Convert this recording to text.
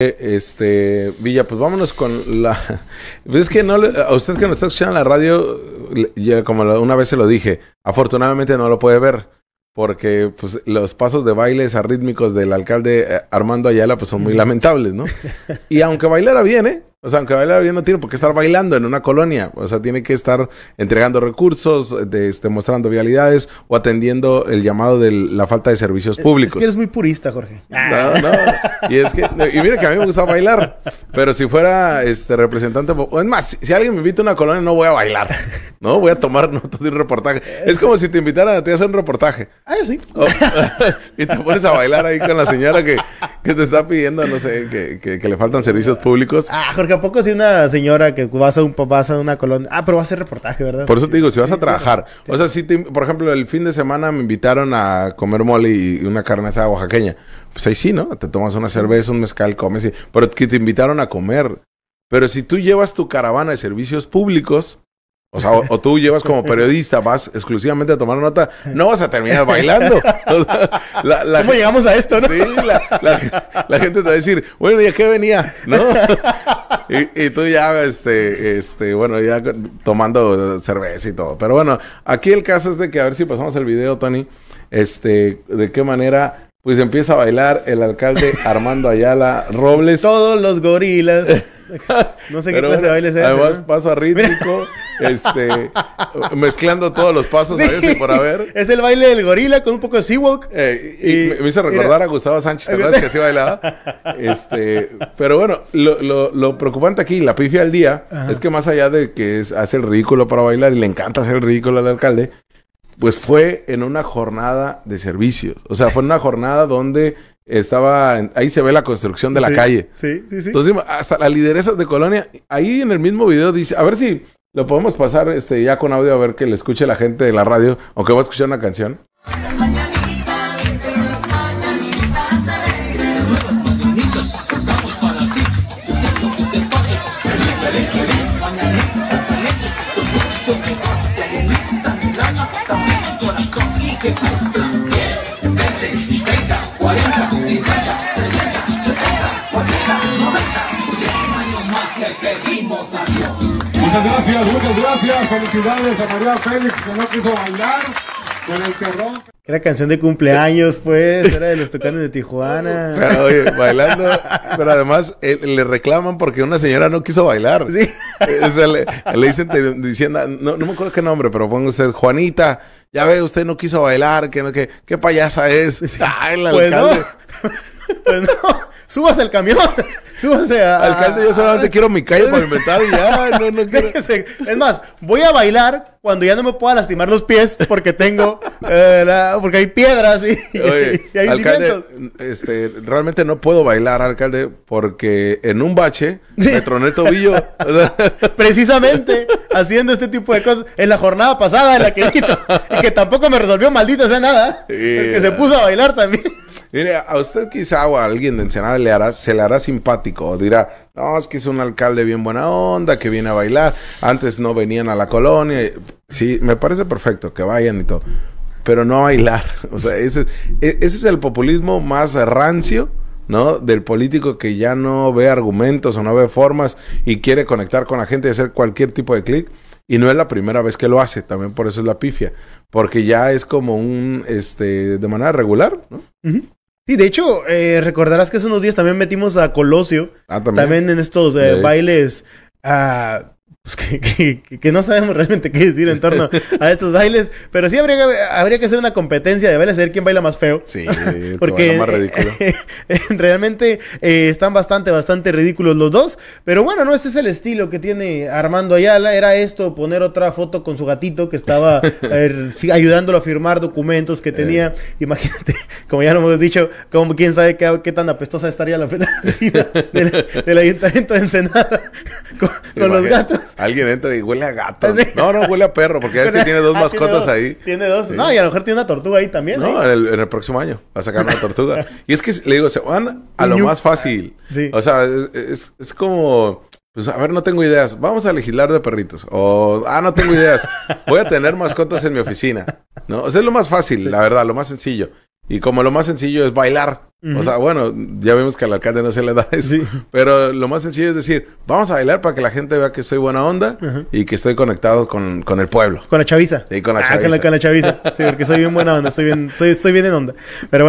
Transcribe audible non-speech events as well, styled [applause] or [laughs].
Este, Villa, pues vámonos con la. [laughs] Pues es que no, a usted que nos está escuchando en la radio, como una vez se lo dije, afortunadamente no lo puede ver, porque pues, los pasos de bailes arrítmicos del alcalde eh, Armando Ayala pues, son muy lamentables, ¿no? [laughs] Y aunque bailara bien, ¿eh? O sea, aunque bailar bien no tiene por qué estar bailando en una colonia. O sea, tiene que estar entregando recursos, este, mostrando vialidades o atendiendo el llamado de la falta de servicios públicos. Es, que eres muy purista, Jorge. No, no. Y es que, y mira que a mí me gusta bailar. Pero si fuera este representante, es más, si, alguien me invita a una colonia, no voy a bailar. No, voy a tomar nota de un reportaje. Es, como si te invitaran a te hacer un reportaje. Ah, sí. [laughs] y te pones a bailar ahí con la señora que, que te está pidiendo, no sé, que, que, que le faltan servicios públicos. Ah, Jorge porque a poco si una señora que vas a, un, vas a una colonia. Ah, pero vas a hacer reportaje, ¿verdad? Por eso te digo, si vas a trabajar. o sea, si te, por ejemplo, el fin de semana me invitaron a comer mole y una carne asada oaxaqueña. Pues ahí sí, ¿no? Te tomas una cerveza, un mezcal, comes. Y, pero que te invitaron a comer. Pero si tú llevas tu caravana de servicios públicos, o sea, o, tú llevas como periodista, vas exclusivamente a tomar nota, no vas a terminar bailando. ¿Cómo llegamos a esto, no? Sí, la, gente te va a decir, bueno, ¿y a qué venía? ¿No? Y, tú ya, este, este, bueno, ya tomando cerveza y todo. Pero bueno, aquí el caso es de que, a ver si pasamos el video, Tony, este, de qué manera pues empieza a bailar el alcalde Armando Ayala Robles. Todos los gorilas. [laughs] No sé qué clase de baile es ese. Además, paso a rítmico este, mezclando todos los pasos a veces Es el baile del gorila con un poco de Seawalk. walk eh, y, me, recordar a Gustavo Sánchez, ¿te que así bailaba? [laughs] Este, pero bueno, lo, preocupante aquí, la pifia al día, es que más allá de que hace el ridículo para bailar y le encanta hacer el ridículo al alcalde, pues fue en una jornada de servicios. O sea, fue en una jornada donde estaba, ahí se ve la construcción de la calle. Sí, sí, sí. Entonces, hasta la lideresas de Colonia, ahí en el mismo video dice, a ver si lo podemos pasar este, ya con audio a ver que le escuche la gente de la radio, o que va a escuchar una canción. Muchas gracias, muchas gracias. Felicidades a María Félix que no quiso bailar con el terror. Era canción de cumpleaños, pues, era de los tocanes de Tijuana. Pero oye, bailando, pero además eh, le reclaman porque una señora no quiso bailar. Sí. Eh, o sea, le, dicen diciendo, no, no, me acuerdo qué nombre, pero pongo usted, Juanita, ya ve, usted no quiso bailar, que no, que, qué payasa es. Ay, el pues alcalde. No. Pues no. [laughs] Subas el camión, súbase [laughs] a, alcalde, yo solamente quiero mi calle para [laughs] inventar y ya, no, [laughs] Es más, voy a bailar cuando ya no me pueda lastimar los pies porque tengo, eh, porque hay piedras y, hay alcalde, este, realmente no puedo bailar, alcalde, porque en un bache me troné el tobillo. Precisamente haciendo este tipo de cosas en la jornada pasada en la que, que tampoco me resolvió Maldito sea nada, que se puso a bailar también. Mire, a usted quizá o a alguien de Ensenada le hará, se le hará simpático o dirá, no, es que es un alcalde bien buena onda, que viene a bailar, antes no venían a la colonia. Sí, me parece perfecto que vayan y todo, pero no a bailar. [laughs] O sea, e, ese, es el populismo más rancio. ¿no? Del político que ya no ve argumentos o no ve formas y quiere conectar con la gente y hacer cualquier tipo de clic. Y no es la primera vez que lo hace, también por eso es la pifia. Porque ya es como un, este, de manera regular, ¿no? Sí, de hecho, eh, recordarás que hace unos días también metimos a Colosio. Ah, también. en estos eh, bailes. Ah, pues, [laughs] que, no sabemos realmente qué decir en torno a estos bailes, pero sí habría que, habría que hacer una competencia de bailes, a ver quién baila más feo. Sí, [laughs] porque [laughs] realmente eh, están bastante, bastante ridículos los dos, pero bueno, no, este es el estilo que tiene Armando Ayala, era esto, poner otra foto con su gatito que estaba ayudándolo a firmar documentos que eh. tenía, imagínate, como ya lo hemos dicho, como quién sabe qué, tan apestosa estaría la oficina del, ayuntamiento de Ensenada con los gatos. Alguien entra y huele a gato. No, no, huele a perro, porque que este tiene dos ah, mascotas ahí. Tiene dos. No, y a lo mejor tiene una tortuga ahí también. No, en, el, próximo año va a sacar una tortuga. [laughs] y es que le digo, se van a lo más fácil. Ah, o sea, es, como. Pues a ver, no tengo ideas. Vamos a legislar de perritos. O, ah, no tengo ideas. Voy a tener mascotas en mi oficina. ¿No? O sea, es lo más fácil, la verdad, lo más sencillo. Y como lo más sencillo es bailar. O sea, bueno, ya vemos que al alcalde no se le da [laughs] eso, pero lo más sencillo es decir, vamos a bailar para que la gente vea que soy buena onda y que estoy conectado con, el pueblo. Con la chaviza. Sí, con la ah, chaviza. Con la, sí, porque soy bien buena onda, soy bien, bien en onda. Pero bueno.